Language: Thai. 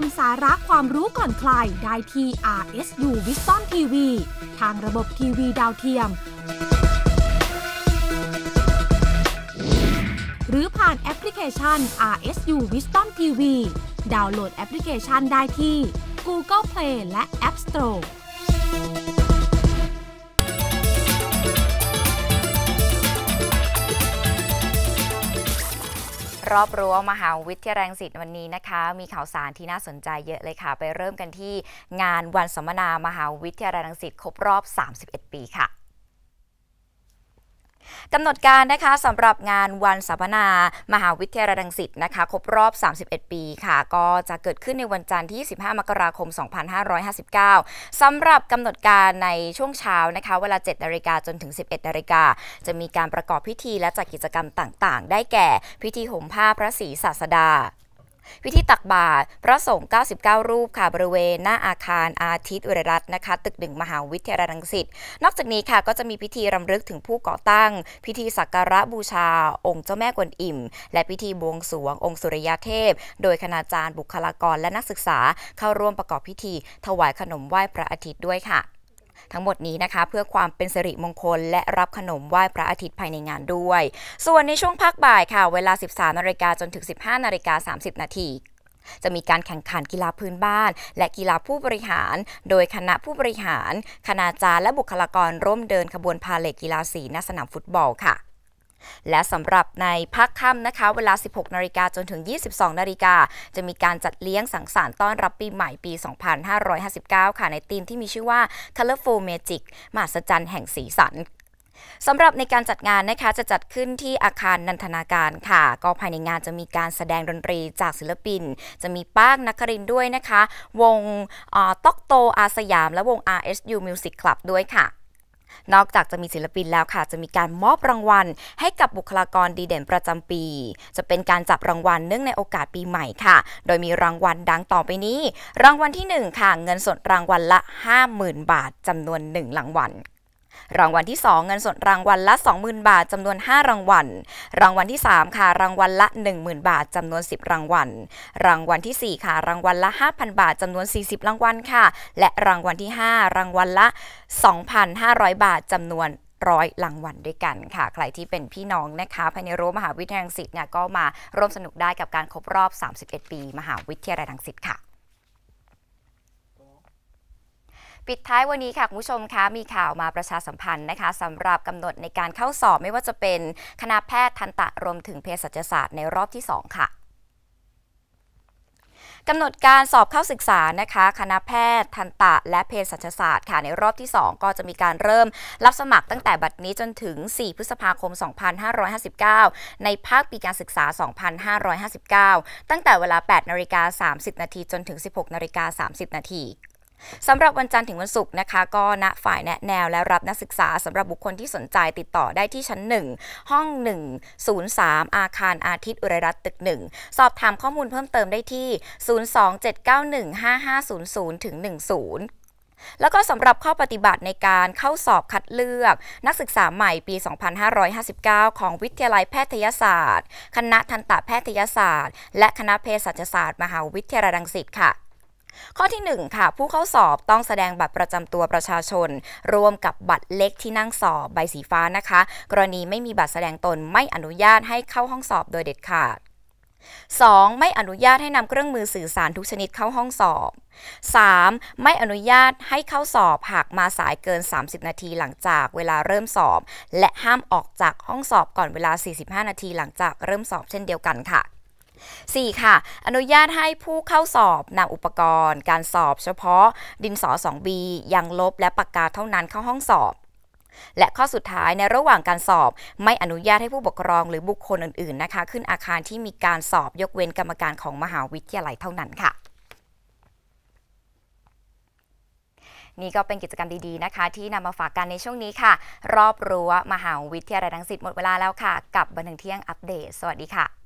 มสาระความรู้ก่อนใครได้ที่ RSU w i s d o m TV ทางระบบทีวีดาวเทียม หรือผ่านแอปพลิเคชัน RSU Wisdom TV ดาวน์โหลดแอปพลิเคชันได้ที่ Google Play และ App Store รอบรั้วมหาวิทยาลัยศิษย์วันนี้นะคะ มีข่าวสารที่น่าสนใจเยอะเลยค่ะ ไปเริ่มกันที่งานวันสัมมนา มหาวิทยาลัยศิษย์ครบรอบ 31 ปีค่ะกำหนดการนะคะสำหรับงานวันสัมมนา มหาวิทยาลัยดังสิตนะคะครบรอบ 31 ปีค่ะ ก็จะเกิดขึ้นในวันจันทร์ที่ 1 5 มกราคม 2559สำาหรับกำหนดการในช่วงเช้านะคะ เวลา7นาฬิกาจนถึง 11นาฬิกาจะมีการประกอบพิธีและจัดกิจกรรมต่างๆ ได้แก่พิธีห่มผ้าพระศรีศาสดาพิธีตักบาตรพระสงฆ์ 99 รูป ค่ะ บริเวณหน้าอาคารอาทิตย์อุรรัตน์นะคะ ตึกหนึ่งมหาวิทยาลัยรังสิตนอกจากนี้ค่ะ ก็จะมีพิธีรำลึกถึงผู้ก่อตั้ง พิธีสักการะบูชาองค์เจ้าแม่กวนอิมและพิธีบวงสรวงองค์สุริยเทพ โดยคณาจารย์บุคลากรและนักศึกษาเข้าร่วมประกอบพิธี ถวายขนมไหว้พระอาทิตย์ด้วยค่ะทั้งหมดนี้นะคะ เพื่อความเป็นสิริมงคลและรับขนมไหว้พระอาทิตย์ภายในงานด้วย ส่วนในช่วงพักบ่ายค่ะ เวลา 13นาฬิกาจนถึง 15นาฬิกา30นาทีจะมีการแข่งขันกีฬาพื้นบ้าน และกีฬาผู้บริหาร โดยคณะผู้บริหาร คณาจารย์และบุคลากรร่วมเดินขบวนพาเลทกีฬาสีณสนามฟุตบอลค่ะและสำหรับในภาคค่ำนะคะ เวลา 16 นาฬิกาจนถึง 22 นาฬิกาจะมีการจัดเลี้ยงสังสรรค์ต้อนรับปีใหม่ปี 2559 ค่ะในธีมที่มีชื่อว่า Colorful Magic มหัศจรรย์แห่งสีสัน สำหรับในการจัดงานนะคะจะจัดขึ้นที่อาคารนันทนาการค่ะ ก็ภายในงานจะมีการแสดงดนตรีจากศิลปิน จะมีป้างนักครินด้วยนะคะ วงต็อกโตอาสยามและวง RSU Music Club ด้วยค่ะนอกจากจะมีศิลปินแล้วค่ะ จะมีการมอบรางวัล ให้กับบุคลากรดีเด่นประจำปี จะเป็นการจับรางวัลเนื่องในโอกาสปีใหม่ค่ะ โดยมีรางวัลดังต่อไปนี้ รางวัลที่ 1 ค่ะ เงินสดรางวัลละ 50,000 บาทจำนวน 1รางวัลรางวัลที่ 2เงินสดรางวัลละ20,000บาทจำนวน 5 รางวัล รางวัลที่ 3 ค่ะรางวัลละ 10,000 บาทจำนวน 10 รางวัล รางวัลที่ 4 ค่ะ รางวัลละ5,000 บาทจำนวน 40 รางวัลค่ะ และรางวัลที่ 5 รางวัลละ2,500 บาทจำนวนร้อยรางวัลด้วยกัน ค่ะ ใครที่เป็นพี่น้องนะคะภายในรั้วมหาวิทยาลัยศิสิ์เนี่ยก็มาร่วมสนุกได้กับการครบรอบ31 ปี มหาวิทยาลัยรังสิตค่ะปิดท้ายวันนี้ค่ะ คุณผู้ชมคะมีข่าวมาประชาสัมพันธ์นะคะสำหรับกำหนดในการเข้าสอบไม่ว่าจะเป็น คณะแพทย์ทันตะรวมถึงเภสัชศาสตร์ในรอบที่ 2 ค่ะกำหนดการสอบเข้าศึกษานะคะคณะแพทย์ทันตะและเภสัชศาสตร์ค่ะในรอบที่ 2 ก็จะมีการเริ่มรับสมัครตั้งแต่บัดนี้จนถึง 4 พฤษภาคม 2559 ในภาคปีการศึกษา 2559 ตั้งแต่เวลา8นาฬิกา30นาทีจนถึง 16นาฬิกา30นาทีสำหรับวันจันทร์ถึงวันศุกร์นะคะก็ณฝ่ายแนะแนวและรับนักศึกษาสำหรับบุคคลที่สนใจติดต่อได้ที่ชั้น 1 ห้อง 103 อาคารอาทิตย์อุรรัตตึก1สอบถามข้อมูลเพิ่มเติมได้ที่ 027915500ถึง10 แล้วก็สำหรับข้อปฏิบัติในการเข้าสอบคัดเลือกนักศึกษาใหม่ปี 2559 ของวิทยาลัยแพทยศาสตร์ คณะทันตแพทยศาสตร์ และคณะเภสัชศาสตร์ มหาวิทยาลัยรังสิตค่ะข้อที่1ค่ะ ผู้เข้าสอบต้องแสดงบัตรประจำตัวประชาชน รวมกับบัตรเล็กที่นั่งสอบใบสีฟ้านะคะ กรณีไม่มีบัตรแสดงตนไม่อนุญาตให้เข้าห้องสอบโดยเด็ดขาด 2. ไม่อนุญาตให้นำเครื่องมือสื่อสารทุกชนิดเข้าห้องสอบ 3. ไม่อนุญาตให้เข้าสอบหากมาสายเกิน 30 นาทีหลังจากเวลาเริ่มสอบ และห้ามออกจากห้องสอบก่อนเวลา 45 นาทีหลังจากเริ่มสอบ เช่นเดียวกันค่ะ 4. ค่ะอนุญาตให้ผู้เข้าสอบนำอุปกรณ์ การสอบเฉพาะดินสอ 2B ยังลบและปากกาเท่านั้นเข้าห้องสอบ และข้อสุดท้ายในระหว่างการสอบไม่อนุญาตให้ผู้ปกครองหรือบุคคลอื่นๆนะคะขึ้นอาคารที่มีการสอบยกเว้นกรรมการของมหาวิทยาลัยเท่านั้นค่ะ นี่ก็เป็นกิจกรรมดีๆนะคะ ที่นำมาฝากกันในช่วงนี้ค่ะ รอบรั้วมหาวิทยาลัยดังสิ์หมดเวลาแล้วค่ะกับบันเทิงเที่ยงอัปเดตสวัสดีค่ะ